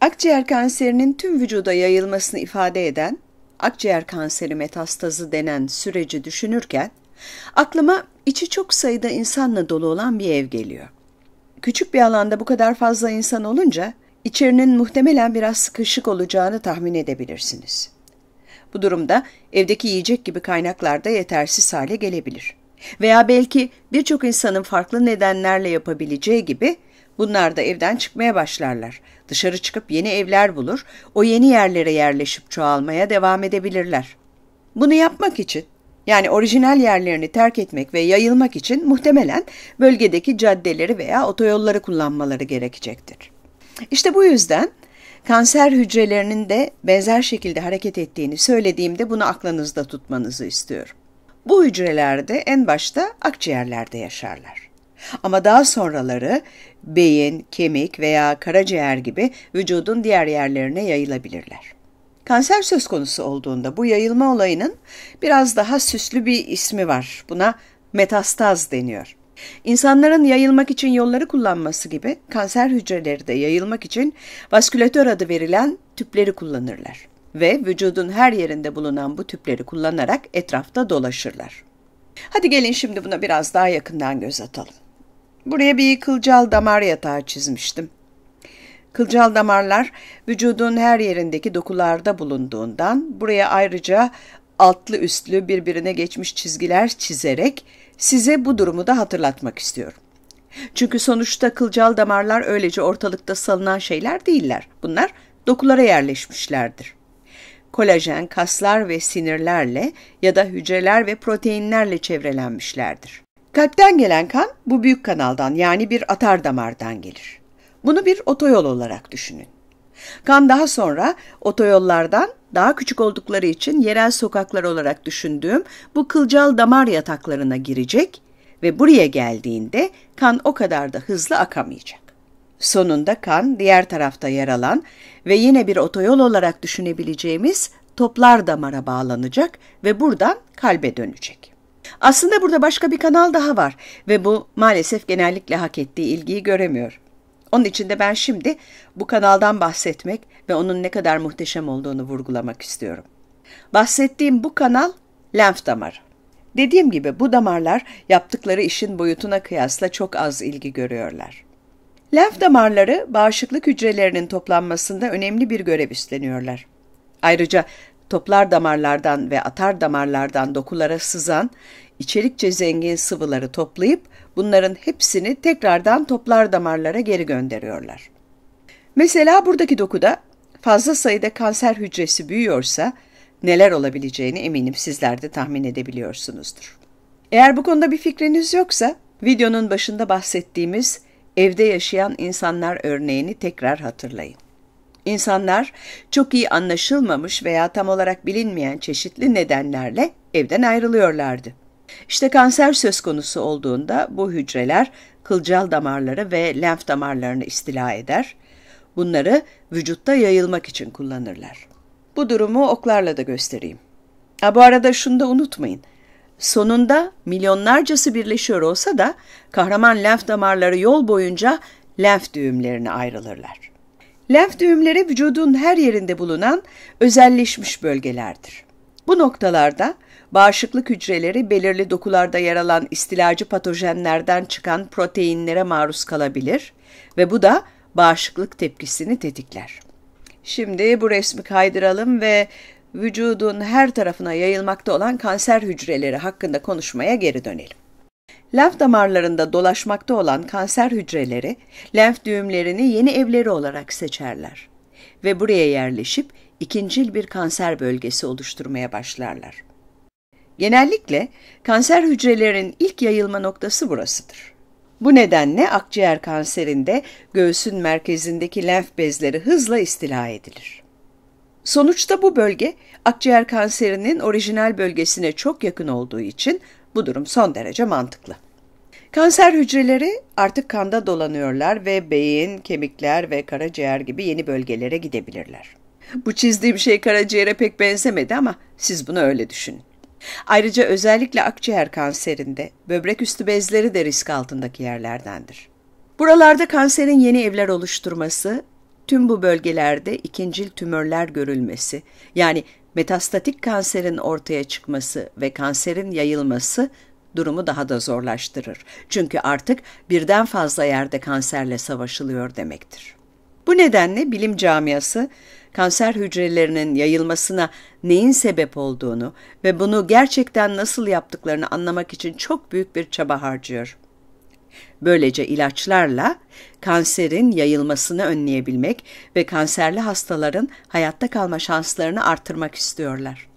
Akciğer kanserinin tüm vücuda yayılmasını ifade eden akciğer kanseri metastazı denen süreci düşünürken aklıma içi çok sayıda insanla dolu olan bir ev geliyor. Küçük bir alanda bu kadar fazla insan olunca içerinin muhtemelen biraz sıkışık olacağını tahmin edebilirsiniz. Bu durumda evdeki yiyecek gibi kaynaklarda yetersiz hale gelebilir. Veya belki birçok insanın farklı nedenlerle yapabileceği gibi Bunlar da evden çıkmaya başlarlar. Dışarı çıkıp yeni evler bulur, o yeni yerlere yerleşip çoğalmaya devam edebilirler. Bunu yapmak için yani orijinal yerlerini terk etmek ve yayılmak için muhtemelen bölgedeki caddeleri veya otoyolları kullanmaları gerekecektir. İşte bu yüzden kanser hücrelerinin de benzer şekilde hareket ettiğini söylediğimde bunu aklınızda tutmanızı istiyorum. Bu hücrelerde en başta akciğerlerde yaşarlar. Ama daha sonraları beyin, kemik veya karaciğer gibi vücudun diğer yerlerine yayılabilirler. Kanser söz konusu olduğunda bu yayılma olayının biraz daha süslü bir ismi var. Buna metastaz deniyor. İnsanların yayılmak için yolları kullanması gibi kanser hücreleri de yayılmak için vaskülatör adı verilen tüpleri kullanırlar ve vücudun her yerinde bulunan bu tüpleri kullanarak etrafta dolaşırlar. Hadi gelin şimdi buna biraz daha yakından göz atalım. Buraya bir kılcal damar yatağı çizmiştim. Kılcal damarlar vücudun her yerindeki dokularda bulunduğundan buraya ayrıca altlı üstlü birbirine geçmiş çizgiler çizerek size bu durumu da hatırlatmak istiyorum. Çünkü sonuçta kılcal damarlar öylece ortalıkta salınan şeyler değiller. Bunlar dokulara yerleşmişlerdir. Kolajen kaslar ve sinirlerle ya da hücreler ve proteinlerle çevrelenmişlerdir. Kalpten gelen kan bu büyük kanaldan yani bir atar damardan gelir. Bunu bir otoyol olarak düşünün. Kan daha sonra otoyollardan daha küçük oldukları için yerel sokaklar olarak düşündüğüm bu kılcal damar yataklarına girecek ve buraya geldiğinde kan o kadar da hızlı akamayacak. Sonunda kan diğer tarafta yer alan ve yine bir otoyol olarak düşünebileceğimiz toplar damara bağlanacak ve buradan kalbe dönecek. Aslında burada başka bir kanal daha var ve bu maalesef genellikle hak ettiği ilgiyi göremiyor. Onun için de ben şimdi bu kanaldan bahsetmek ve onun ne kadar muhteşem olduğunu vurgulamak istiyorum. Bahsettiğim bu kanal lenf damarı. Dediğim gibi bu damarlar yaptıkları işin boyutuna kıyasla çok az ilgi görüyorlar. Lenf damarları bağışıklık hücrelerinin toplanmasında önemli bir görev üstleniyorlar. Ayrıca toplar damarlardan ve atar damarlardan dokulara sızan içerikçe zengin sıvıları toplayıp bunların hepsini tekrardan toplar damarlara geri gönderiyorlar. Mesela buradaki dokuda fazla sayıda kanser hücresi büyüyorsa neler olabileceğini eminim sizler de tahmin edebiliyorsunuzdur. Eğer bu konuda bir fikriniz yoksa videonun başında bahsettiğimiz evde yaşayan insanlar örneğini tekrar hatırlayın. İnsanlar çok iyi anlaşılmamış veya tam olarak bilinmeyen çeşitli nedenlerle evden ayrılıyorlardı. İşte kanser söz konusu olduğunda bu hücreler kılcal damarları ve lenf damarlarını istila eder. Bunları vücutta yayılmak için kullanırlar. Bu durumu oklarla da göstereyim. Ha, bu arada şunu da unutmayın. Sonunda milyonlarcası birleşiyor olsa da kahraman lenf damarları yol boyunca lenf düğümlerine ayrılırlar. Lenf düğümleri vücudun her yerinde bulunan özelleşmiş bölgelerdir. Bu noktalarda bağışıklık hücreleri belirli dokularda yer alan istilacı patojenlerden çıkan proteinlere maruz kalabilir ve bu da bağışıklık tepkisini tetikler. Şimdi bu resmi kaydıralım ve vücudun her tarafına yayılmakta olan kanser hücreleri hakkında konuşmaya geri dönelim. Lenf damarlarında dolaşmakta olan kanser hücreleri, lenf düğümlerini yeni evleri olarak seçerler ve buraya yerleşip ikincil bir kanser bölgesi oluşturmaya başlarlar. Genellikle kanser hücrelerin ilk yayılma noktası burasıdır. Bu nedenle akciğer kanserinde göğsün merkezindeki lenf bezleri hızla istila edilir. Sonuçta bu bölge akciğer kanserinin orijinal bölgesine çok yakın olduğu için bu durum son derece mantıklı. Kanser hücreleri artık kanda dolanıyorlar ve beyin, kemikler ve karaciğer gibi yeni bölgelere gidebilirler. Bu çizdiğim şey karaciğere pek benzemedi ama siz bunu öyle düşünün. Ayrıca özellikle akciğer kanserinde böbrek üstü bezleri de risk altındaki yerlerdendir. Buralarda kanserin yeni evler oluşturması, tüm bu bölgelerde ikincil tümörler görülmesi, yani Metastatik kanserin ortaya çıkması ve kanserin yayılması durumu daha da zorlaştırır. Çünkü artık birden fazla yerde kanserle savaşılıyor demektir. Bu nedenle bilim camiası kanser hücrelerinin yayılmasına neyin sebep olduğunu ve bunu gerçekten nasıl yaptıklarını anlamak için çok büyük bir çaba harcıyor. Böylece ilaçlarla kanserin yayılmasını önleyebilmek ve kanserli hastaların hayatta kalma şanslarını artırmak istiyorlar.